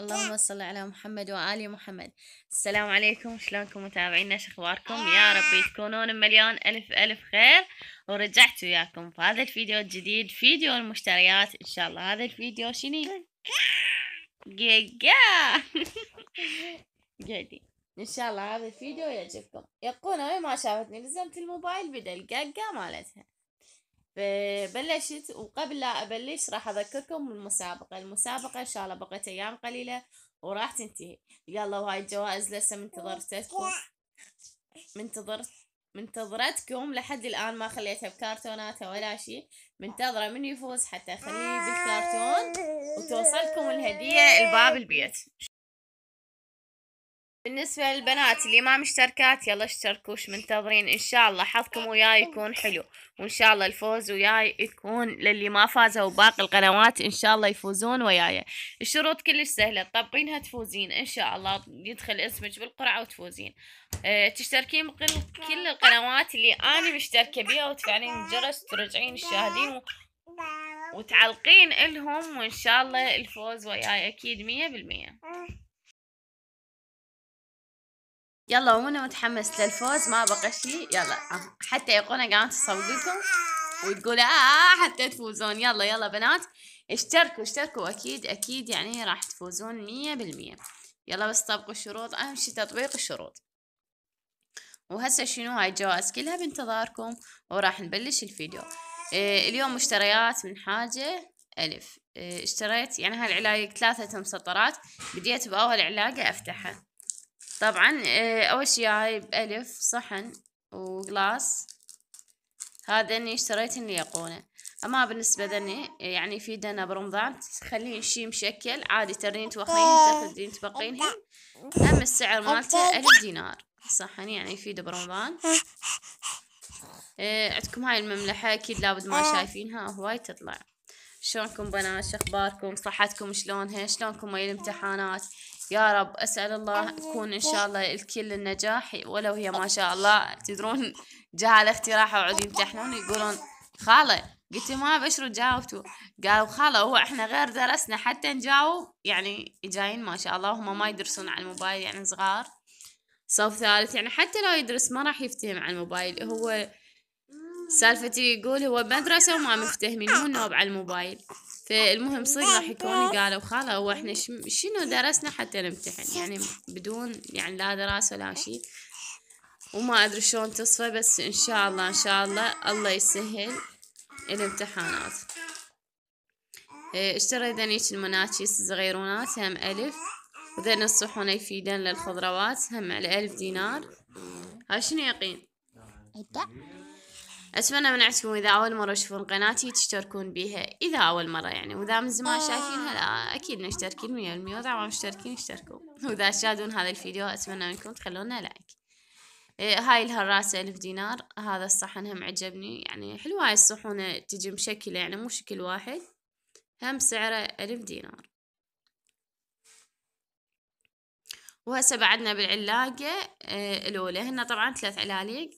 اللهم صل على محمد وآل محمد السلام عليكم شلونكم متابعينا شخباركم يا آه. ربي تكونون مليون ألف ألف خير ورجعت وياكم في هذا الفيديو الجديد فيديو المشتريات إن شاء الله هذا الفيديو شني جيجا جدي ان شاء الله هذا الفيديو يعجبكم يقول ما شافتني لزمت الموبايل بدل جيجا مالتها فبلشت وقبل لا أبلش راح أذكركم بالمسابقة المسابقة إن شاء الله بقت أيام قليلة وراح تنتهي يلا وهاي الجوائز لسه منتظرتكم منتظر منتظرتكم لحد الآن ما خليتها بكرتوناتها ولا شيء منتظرة من يفوز حتى أخليه بالكرتون وتوصلكم الهدية الباب البيت بالنسبة للبنات اللي ما مشتركات يلا اشتركوش منتظرين ان شاء الله حظكم وياي يكون حلو وان شاء الله الفوز وياي يكون للي ما فازوا وباقي القنوات ان شاء الله يفوزون وياي الشروط كلش سهلة تطبقينها تفوزين ان شاء الله يدخل اسمك بالقرعة وتفوزين اه تشتركين بكل القنوات اللي انا مشتركة بيها وتفعلين الجرس ترجعين الشاهدين و... وتعلقين الهم وان شاء الله الفوز وياي اكيد مية بالمية يلا ومنى متحمس للفوز ما بقى شيء يلا حتى ايقونه قامت تصور لكم وتقول آه،, آه،, آه حتى تفوزون يلا يلا بنات اشتركوا اشتركوا اكيد اكيد يعني راح تفوزون مية بالمية يلا بس طبقوا الشروط اهم شي تطبيق الشروط وهسه شنو هاي الجوائز كلها بانتظاركم وراح نبلش الفيديو اه اليوم مشتريات من حاجة ألف اه اشتريت يعني هالعلاقة ثلاثة مسطرات بديت بأول علاقة أفتحها طبعا إيه، اول شي هاي بألف صحن وغلاس هذا اني اشتريت اليقونه اما بالنسبه ذني يعني في دنا برمضان خليه شي مشكل عادي ترين توخين تاخذين تبقينهن اما السعر مالته ألف دينار صحن يعني يفيد برمضان إيه، عندكم هاي المملحه اكيد لابد ما شايفينها هواي تطلع شلونكم بنات شخباركم صحتكم شلونها شلونكم ويا الامتحانات يا رب أسأل الله يكون إن شاء الله الكل النجاح ولو هي ما شاء الله تدرون جاء على اقتراح وعد يمتحنون يقولون خالة قلت ما بشرو جاوبتوا قالوا خالة هو احنا غير درسنا حتى نجاوب يعني جايين ما شاء الله هم ما يدرسون على الموبايل يعني صغار صف ثالث يعني حتى لو يدرس ما راح يفتهم على الموبايل هو سالفتي يقول هو بمدرسة وما مفتهمين مو نوب على الموبايل فالمهم صدق راح يكون قالوا خالة هو احنا شنو درسنا حتى نمتحن يعني بدون يعني لا دراسة ولا شيء وما ادري شلون تصفى بس ان شاء الله ان شاء الله الله يسهل الامتحانات إيه، اشتري ذنيش المناتشيس الصغيرونات هم ألف وذن الصحون يفيدن للخضروات هم على ألف دينار هاي شنو يقين؟ أتمنى من عندكم إذا أول مرة تشوفون قناتي تشتركون بيها إذا أول مرة يعني وإذا من زمان آه. شايفينها لا أكيد مشتركين مية بالمية وإذا ما مشتركين اشتركوا وإذا تشاهدون هذا الفيديو أتمنى منكم تخلونا لايك هاي الهراسة ألف دينار هذا الصحن هم عجبني يعني حلوة هاي الصحونة تجي مشكلة يعني مو شكل واحد هم سعره ألف دينار وهسه بعدنا بالعلاقة إيه، الأولى هنا طبعا ثلاث علاليق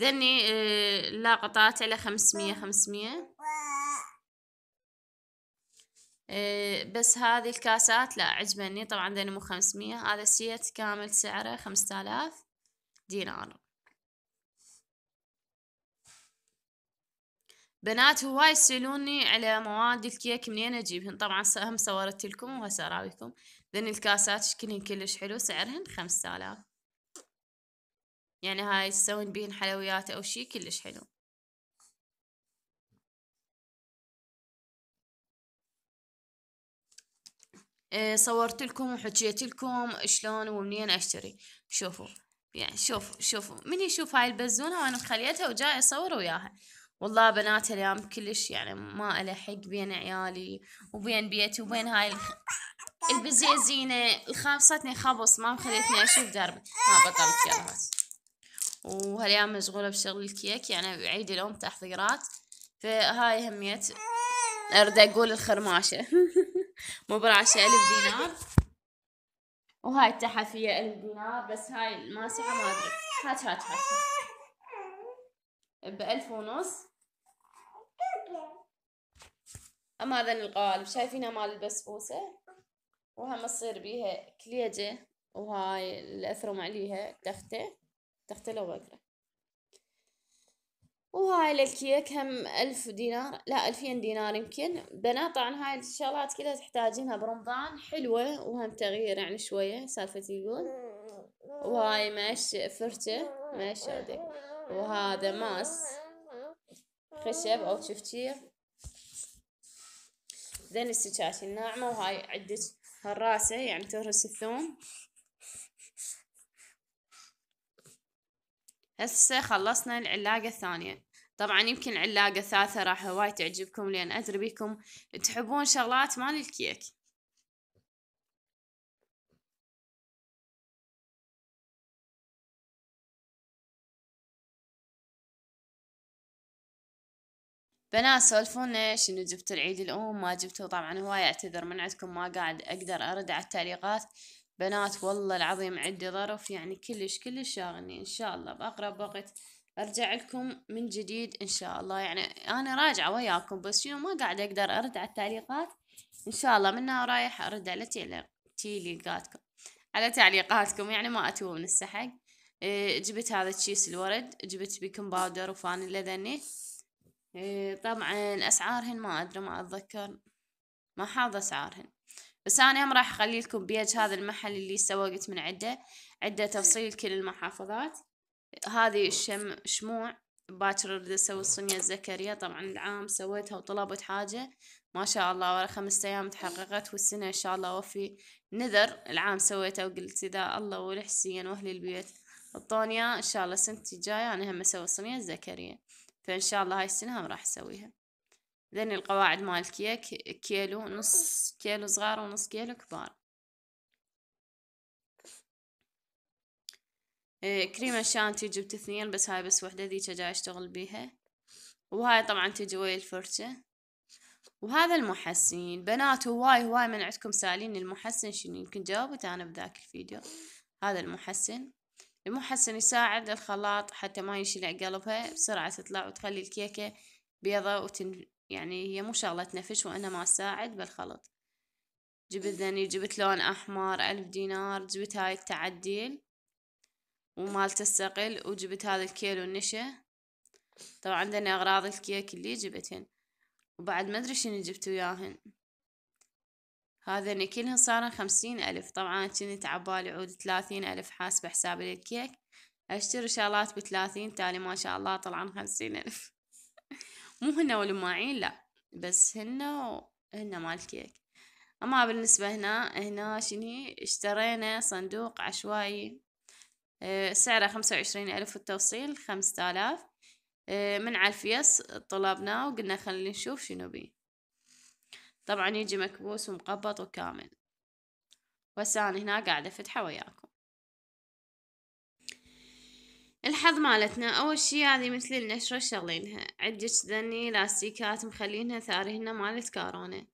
ذني آه، لا على خمسمية خمسمية آه، بس هذه الكاسات لا عجبني طبعا ذني مو خمسمية هذا سيت كامل سعره خمسة آلاف دينار بنات هواي يسألوني على مواد الكيك منين اجيبهن طبعا هم صورت لكم وهسه اراويكم ذني الكاسات شكلهن كلش حلو سعرهن خمسة آلاف يعني هاي تسوين بين حلويات أو شي كلش حلو إيه، صورت لكم وحكيت لكم شلون ومنين اشتري شوفوا يعني شوفوا شوفوا من يشوف هاي البزونة وانا مخليتها وجاي اصور وياها والله بنات اليوم كلش يعني ما الحق حق بين عيالي وبين بيتي وبين هاي البزيزينة خابصتني خبص ما مخليتني اشوف دربي ما بطلت يا وهالأيام مشغولة بشغل الكيك يعني عيد الأم تحضيرات فهاي أهمية أرد أقول الخرماشة مو برعشة ألف دينار وهاي التحفية ألف دينار بس هاي الماسحة ما أدري هات هات هات بألف ونص أما هذا القالب شايفينها مال البسبوسة وهم تصير بيها كليجة وهاي الأثرم عليها تخته دخلته وأقرأ وهاي للكيك هم ألف دينار لا ألفين دينار يمكن بنات طبعا هاي الشغلات كلها تحتاجينها برمضان حلوة وهم تغيير يعني شوية سالفة يقول وهاي مش فرشة مش عندك وهذا ماس خشب أو شفتير ذن السكاشي الناعمة وهاي عدة هالراسة يعني تهرس الثوم هسه خلصنا العلاقة الثانية طبعا يمكن العلاقة الثالثة راح هواي تعجبكم لأن أدري بيكم تحبون شغلات مال الكيك بنات سولفونا شنو جبتوا العيد الأم ما جبتوا طبعا هواي أعتذر من عندكم ما قاعد أقدر أرد على التعليقات بنات والله العظيم عندي ظرف يعني كلش كلش شاغلني إن شاء الله بأقرب وقت أرجع لكم من جديد إن شاء الله يعني أنا راجعة وياكم بس شنو ما قاعدة أقدر أرد على التعليقات إن شاء الله منها ورايح أرد على تعليقاتكم على تعليقاتكم يعني ما اتوب من السحق إيه، جبت هذا تشيس الورد جبت بيكنج باودر وفان ذني إيه، طبعا أسعارهن ما أدري ما أتذكر ما حاض أسعارهن بس أنا هم راح أخلي لكم بيج هذا المحل اللي سوقت من عدة عدة تفصيل كل المحافظات هذه الشم شموع باكر اريد أسوي الصينية الزكريا طبعا العام سويتها وطلبت حاجة ما شاء الله ورا خمسة أيام تحققت والسنة إن شاء الله وفي نذر العام سويته وقلت إذا الله والحسين وأهل البيت الطونيا إن شاء الله سنتي الجاية أنا هم أسوي الصينية الزكريا فإن شاء الله هاي السنة هم راح أسويها لأن القواعد مال الكيك كيلو نص كيلو صغار ونص كيلو كبار إيه، كريمة شان جبت اثنين بس هاي بس وحدة ذيك جاي اشتغل بيها وهاي طبعا تجي ويا الفرشة وهذا المحسن بنات هواي هواي من عندكم سالين المحسن شنو يمكن جاوبت انا بذاك الفيديو هذا المحسن المحسن يساعد الخلاط حتى ما يشلع قلبها بسرعة تطلع وتخلي الكيكة بيضة وتن... يعني هي مو شغلتنا فش وأنا ما أساعد بالخلط جبت ذني جبت لون أحمر ألف دينار جبت هاي التعديل ومالت تستقل وجبت هذا الكيلو النشا طبعا عندنا أغراض الكيك اللي جبتهن وبعد ما أدري شنو جبت وياهن هذا كلهن صارن خمسين ألف طبعا كنت عبالي عود ثلاثين ألف حاسبة حسابي للكيك أشتري شغلات بثلاثين تالي ما شاء الله طلعن خمسين ألف مو هن والماعين لا بس هن هن مال كيك أما بالنسبة هنا هنا شني اشترينا صندوق عشوائي آه، سعره خمسة وعشرين ألف والتوصيل خمسة آلاف آه، من عالفيس طلبنا طلبناه وقلنا خلينا نشوف شنو بيه طبعا يجي مكبوس ومقبط وكامل وهسه أنا هنا قاعدة أفتحه وياكم الحظ مالتنا أول شي هذه مثل النشرة شغلينها عدة ذني لاستيكات مخلينها ثارهن مالت كارونة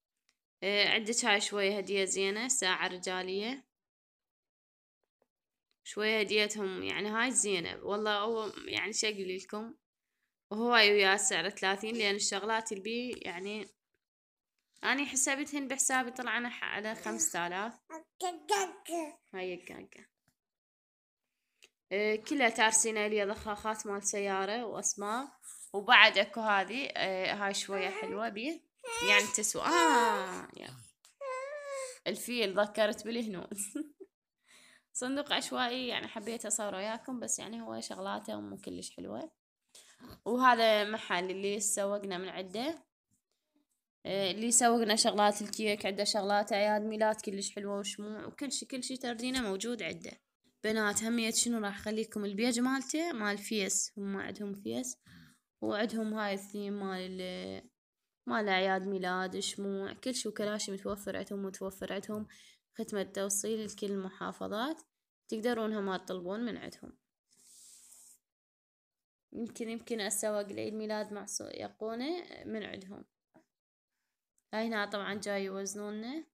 إيه، عدة هاي شوية هدية زينة ساعة رجالية شوية هديتهم يعني هاي زينة والله أو يعني اقول لكم وهو وياه سعر ثلاثين لأن الشغلات اللي يعني اني حسبتهن بحسابي طلعنا على خمسة آلاف هاي الكاكا إيه، كلها تارسينة لي ضخاخات مال سيارة وأسماء وبعد اكو هذه إيه، هاي شوية حلوة بيه يعني تسوى آه يا. الفيل ذكرت بالهنود صندوق عشوائي يعني حبيت اصور وياكم بس يعني هو شغلاته مو كلش حلوة وهذا محل اللي سوقنا من عده إيه، اللي سوقنا شغلات الكيك عنده شغلات اعياد ميلاد كلش حلوة وشموع وكل شي كل شي تردينه موجود عنده بنات همية شنو راح اخليكم البيج مالته مال فيس هم عندهم فيس وعندهم هاي الثيم مال مال اعياد ميلاد شموع كل شو كراشي متوفر عندهم متوفر عندهم ختمة توصيل لكل المحافظات تقدرون ما تطلبون من عندهم يمكن يمكن اسوق لعيد ميلاد مع يقونه من عندهم هاي هنا طبعا جاي يوزنونه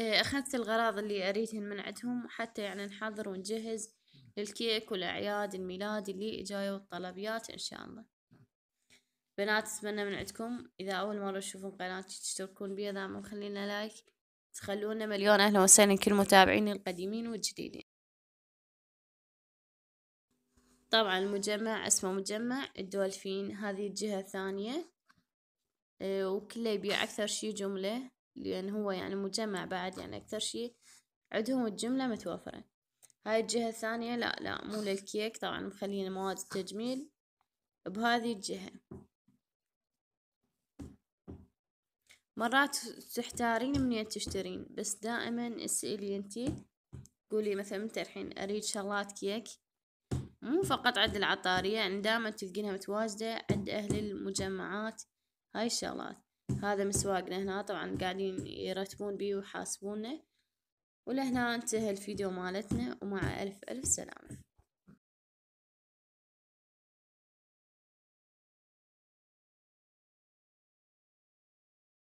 إيه، أخذت الغراض اللي أريدهن من عندهم حتى يعني نحضر ونجهز للكيك والأعياد الميلاد اللي جاية والطلبيات إن شاء الله بنات أتمنى من عندكم إذا أول مرة تشوفون قناتي تشتركون بيها دائما خلينا لايك تخلونا مليون أهلا وسهلا كل متابعيني القديمين والجديدين طبعا المجمع اسمه مجمع الدولفين هذه الجهة الثانية إيه، وكله يبيع أكثر شي جملة لأن هو يعني مجمع بعد يعني أكثر شي عندهم الجملة متوفرة هاي الجهة الثانية لا لا مو للكيك طبعا مخلين مواد التجميل بهذه الجهة مرات تحتارين من تشترين بس دائما اسألي انتي قولي مثلا انت الحين اريد شغلات كيك مو فقط عند العطارية يعني دائما تلقينها متواجدة عند اهل المجمعات هاي الشغلات هذا مسواقنا هنا طبعا قاعدين يرتبون بيه وحاسبونه ولهنا انتهى الفيديو مالتنا ومع ألف ألف سلامة